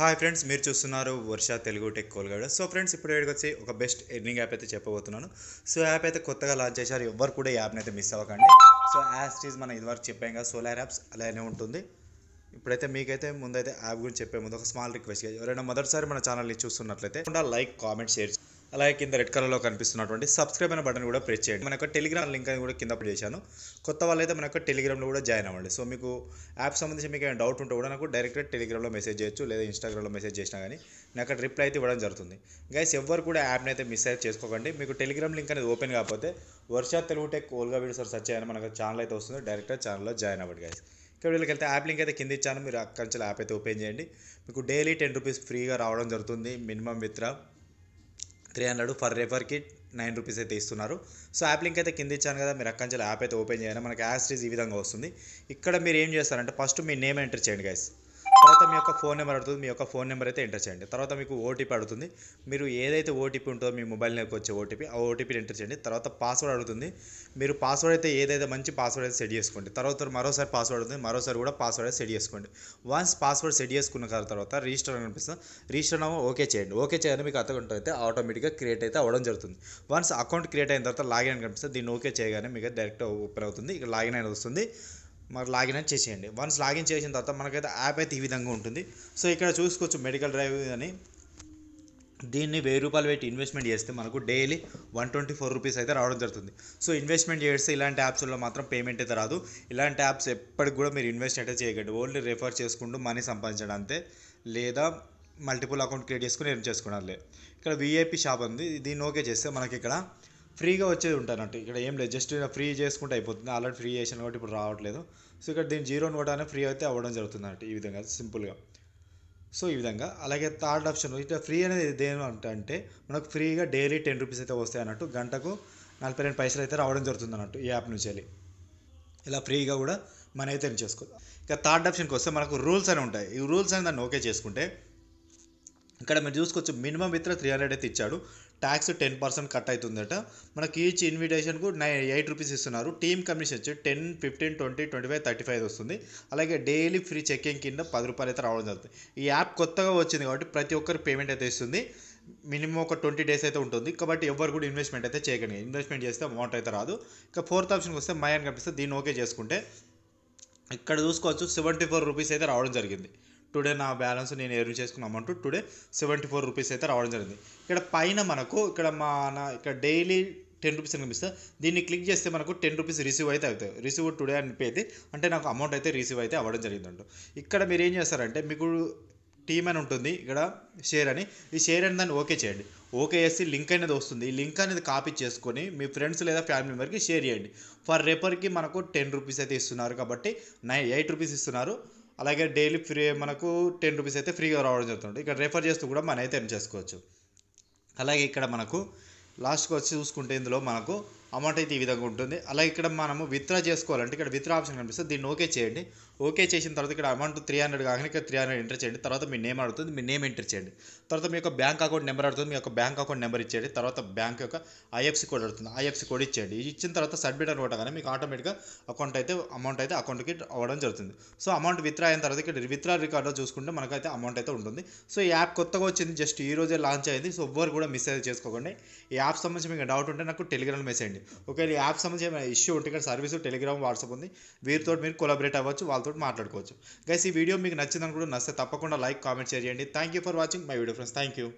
hi friends మీరు చూస్తున్నారు Varsha Telugu tech కోల్గాడ్ సో ఫ్రెండ్స్ ఇప్పుడు ఇక్కడికి వచ్చి ఒక బెస్ట్ ఎర్నింగ్ యాప్ అయితే చెప్పబోతున్నాను సో యాప్ అయితే కొత్తగా లాంచ్ చేశారు ఎవరు కూడా యాప్ని అయితే మిస్ అవ్వకండి సో యాజ్ ఈజ్ మనం ఇదివరకు చెప్పాం కదా సోలార్ యాప్స్ అలానే ఉంటుంది ఇప్పుడైతే మీకైతే ముందైతే యాప్ గురించి చెప్పే ముందు ఒక స్మాల్ రిక్వెస్ట్ ఎవరైనా మొదటిసారి మన ఛానల్ని చూస్తున్నట్లయితే లైక్ కామెంట్ షేర్ అలాగే కింద రెడ్ కలర్లో కనిపిస్తున్నటువంటి సబ్స్క్రైబ్ అనే బటన్ కూడా ప్రెస్ చేయండి మన యొక్క టెలిగ్రామ్ లింక్ అని కూడా కింద అప్లై చేశాను కొత్త వాళ్ళైతే మన యొక్క టెలిగ్రామ్లో కూడా జాయిన్ అవ్వండి సో మీకు యాప్ సంబంధించి మీకు ఏమైనా డౌట్ ఉంటే కూడా నాకు డైరెక్ట్గా టెలిగ్రామ్లో మెసేజ్ చేయొచ్చు లేదా ఇన్స్టాగ్రామ్లో మెసేజ్ చేసినా కానీ నాకు అక్కడ రిప్లై అయితే ఇవ్వడం జరుగుతుంది గైస్ ఎవరు కూడా యాప్ని అయితే మిస్ అయితే చేసుకోకండి మీకు టెలిగ్రామ్ లింక్ అనేది ఓపెన్ కాకపోతే వర్ష తెలుగు టెక్ ఓల్గా సార్ సెర్చ్ చేయని మనకు ఛానల్ అయితే వస్తుంది డైరెక్ట్గా ఛానల్లో జాయిన్ అవ్వండి గైస్ ఇక్కడ వీళ్ళకి వెళ్తే యాప్ లింక్ అయితే కింద ఇచ్చాను మీరు అక్కడి నుంచి యాప్ అయితే ఓపెన్ చేయండి మీకు డైలీ టెన్ రూపీస్ ఫ్రీగా రావడం జరుగుతుంది minimum withdraw three hundred for రెఫర్కి నైన్ రూపీస్ అయితే ఇస్తున్నారు సో యాప్ లింక్ అయితే కింద ఇచ్చాను కదా మీరు అక్కడి నుంచి యాప్ అయితే ఓపెన్ చేయాలి మనకి యాస్ట్రీస్ ఈ విధంగా వస్తుంది ఇక్కడ మీరు ఏం చేస్తారంటే ఫస్ట్ మీ నేమ్ ఎంటర్ చేయండి గైస్ తర్వాత మీ యొక్క ఫోన్ నెంబర్ అడుగుతుంది మీ యొక్క ఫోన్ నెంబర్ అయితే ఎంటర్ చేయండి తర్వాత మీకు ఓటీపీ అడుగుతుంది మీరు ఏదైతే ఓటీపీ ఉంటుందో మీ మొబైల్ నెంబర్కి వచ్చే ఓటీపీ ఆ ఓటీపీని ఎంటర్ చేయండి తర్వాత పాస్వర్డ్ అడుగుతుంది మీరు పాస్వర్డ్ అయితే ఏదైతే మంచి పాస్వర్డ్ అయితే సెట్ చేసుకోండి తర్వాత మరోసారి పాస్వర్డ్ అడుగుతుంది మరోసారి కూడా పాస్వర్డ్ అయితే సెట్ చేసుకోండి వన్స్ పాస్వర్డ్ సెట్ చేసుకున్న తర్వాత రిజిస్టర్ అని కనిపిస్తుంది రిజిస్టర్ అవ్వ ఓకే చేయండి ఓకే చేయగానే మీకు అకౌంట్ అయితే ఆటోమేటిక్గా క్రియేట్ అయితే అవ్వడం జరుగుతుంది వన్స్ అకౌంట్ క్రియేట్ అయిన తర్వాత లాగిన్ అని కనిపిస్తుంది దీన్ని ఓకే చేయగానే మీకు డైరెక్ట్ ఓపెన్ అవుతుంది ఇక లాగిన్ అయిన వస్తుంది మరి లాగిన్ అని చేసేయండి వన్స్ లాగిన్ చేసిన తర్వాత మనకైతే యాప్ అయితే ఈ విధంగా ఉంటుంది సో ఇక్కడ చూసుకోవచ్చు మెడికల్ డ్రైవ్ అని దీన్ని వెయ్యి రూపాయలు పెట్టి ఇన్వెస్ట్మెంట్ చేస్తే మనకు daily one twenty four rupees అయితే రావడం జరుగుతుంది సో ఇన్వెస్ట్మెంట్ చేస్తే ఇలాంటి యాప్స్లో మాత్రం పేమెంట్ అయితే రాదు ఇలాంటి యాప్స్ ఎప్పటికి కూడా మీరు ఇన్వెస్ట్ అయితే చేయకండి ఓన్లీ రిఫర్ చేసుకుంటూ మనీ సంపాదించడం అంతే లేదా మల్టిపుల్ అకౌంట్ క్రియేట్ చేసుకుని ఏం చేసుకోవడం ఇక్కడ విఐపి షాప్ ఉంది దీన్ని ఓకే చేస్తే మనకి ఇక్కడ ఫ్రీగా వచ్చేది ఉంటానట్టు ఇక్కడ ఏం లేదు జస్ట్ ఫ్రీ చేసుకుంటే అయిపోతుంది ఆల్రెడీ ఫ్రీ చేసాను కాబట్టి ఇప్పుడు రావట్లేదు సో ఇక్కడ దీని జీరో కొట్టానే ఫ్రీ అయితే అవ్వడం జరుగుతుంది అన్నట్టు ఈ విధంగా సింపుల్గా సో ఈ విధంగా అలాగే థర్డ్ ఆప్షన్ ఇట్లా ఫ్రీ అనేది దేని అంటే మనకు ఫ్రీగా డైలీ టెన్ రూపీస్ అయితే వస్తాయి అన్నట్టు గంటకు నలభై రెండు పైసలు అయితే రావడం జరుగుతుంది అన్నట్టు ఈ యాప్ నుంచి వెళ్ళి ఇలా ఫ్రీగా కూడా మనం అయితే చేసుకోవచ్చు ఇక థర్డ్ ఆప్షన్కి వస్తే మనకు రూల్స్ అని ఉంటాయి ఈ రూల్స్ అని దాన్ని ఓకే చేసుకుంటే ఇక్కడ మీరు చూసుకోవచ్చు మినిమం విత్ర త్రీ హండ్రెడ్ అయితే ఇచ్చాడు ట్యాక్స్ టెన్ పర్సెంట్ కట్ అవుతుందట మనకి ఈచ్ ఇన్విటేషన్కు నై ఎయిట్ రూపీస్ ఇస్తున్నారు టీమ్ కమిషన్ వచ్చి ten fifteen twenty twenty five thirty five వస్తుంది అలాగే డైలీ ఫ్రీ చెక్కింగ్ కింద పది రూపాయలు అయితే రావడం జరుగుతుంది ఈ యాప్ కొత్తగా వచ్చింది కాబట్టి ప్రతి ఒక్కరు పేమెంట్ అయితే ఇస్తుంది మినిమం ఒక ట్వంటీ డేస్ అయితే ఉంటుంది కాబట్టి ఎవరు కూడా ఇన్వెస్ట్మెంట్ అయితే చేయగలి ఇన్వెస్ట్మెంట్ చేస్తే అమౌంట్ అయితే రాదు ఇంకా ఫోర్త్ ఆప్షన్కి వస్తే మై అని కనిపిస్తే దీన్ని ఓకే చేసుకుంటే ఇక్కడ చూసుకోవచ్చు సెవెంటీ ఫోర్ రూపీస్ అయితే రావడం జరిగింది టుడే నా బ్యాలెన్స్ నేను ఎరువు చేసుకున్న amount today seventy four rupees అయితే రావడం జరిగింది ఇక్కడ పైన మనకు ఇక్కడ మా నా ఇక్కడ డైలీ టెన్ రూపీస్ కనిపిస్తుంది దీన్ని క్లిక్ చేస్తే మనకు టెన్ రూపీస్ రిసీవ్ అయితే అవుతాయి రిసీవ్ టుడే అని పే అయితే అంటే నాకు అమౌంట్ అయితే రిసీవ్ అయితే అవ్వడం జరిగిందంట ఇక్కడ మీరు ఏం చేస్తారంటే మీకు టీమ్ అని ఉంటుంది ఇక్కడ షేర్ అని ఈ షేర్ అని దాన్ని ఓకే చేయండి ఓకే చేసి లింక్ అనేది వస్తుంది ఈ లింక్ అనేది కాపీ చేసుకొని మీ ఫ్రెండ్స్ లేదా ఫ్యామిలీ మెంబర్కి షేర్ చేయండి ఫర్ రేపర్కి మనకు టెన్ రూపీస్ అయితే ఇస్తున్నారు కాబట్టి నైన్ ఎయిట్ రూపీస్ ఇస్తున్నారు అలాగే డైలీ ఫ్రీ మనకు టెన్ రూపీస్ అయితే ఫ్రీగా రావడం జరుగుతుంది ఇక్కడ రెఫర్ చేస్తూ కూడా మనం అయితే ఎర్న్ చేసుకోవచ్చు అలాగే ఇక్కడ మనకు లాస్ట్కి వచ్చి చూసుకుంటే ఇందులో మనకు అమౌంట్ అయితే ఈ విధంగా ఉంటుంది అలాగే ఇక్కడ మనము విత్డ్రా చేసుకోవాలంటే ఇక్కడ విత్డ్రా ఆప్షన్ కనిపిస్తుంది దీన్ని ఓకే చేయండి ఓకే చేసిన తర్వాత ఇక్కడ అమౌంట్ త్రీ హండ్రెడ్ కాగానే ఇక్కడ త్రీ హండ్రెడ్ ఎంటర్ చేయండి తర్వాత మీ నేమ్ అడుగుతుంది మీ నేమ్ ఎంటర్ చేయండి తర్వాత మీ యొక్క బ్యాంక్ అకౌంట్ నెంబర్ అడుగుతుంది మీ యొక్క బ్యాంక్ అకౌంట్ నెంబర్ ఇచ్చేయండి తర్వాత బ్యాంక్ యొక్క ఐఎఫ్సి కోడ్ అడుగుతుంది ఐఎఫ్సి కోడ్ ఇచ్చేయండి ఇచ్చిన తర్వాత సబ్మిట్ అని మీకు ఆటోమేటిక్గా అకౌంట్ అయితే అమౌంట్ అయితే అకౌంట్కి అవ్వడం జరుగుతుంది సో అమౌంట్ విత్డ్రా అయిన తర్వాత ఇక్కడ విత్డ్రా రికార్డ్లో చూసుకుంటే మనకైతే అమౌంట్ అయితే ఉంటుంది సో ఈ యాప్ కొత్తగా వచ్చింది జస్ట్ ఈ రోజే లాంచ్ అయింది సో ఎవ్వరు కూడా మిస్ అయితే చేసుకోకండి ఈ యాప్ సంబంధించి మీకు డౌట్ ఉంటే నాకు టెలిగ్రామ్ మెసేజ్ చేయండి ఒకవేళ యాప్ సంబంధించి ఏమైనా ఇష్యూ ఉంటే ఇక్కడ సర్వీసు టెలిగ్రామ్ వాట్సాప్ ఉంది వీరితో మీరు కొలాబరేట్ అవ్వచ్చు వాళ్ళతో మాట్లాడుకోవచ్చు గైస్ ఈ వీడియో మీకు నచ్చిందని కూడా నచ్చితే తప్పకుండా లైక్ కామెంట్ షేర్ చేయండి thank you for watching my video friends thank you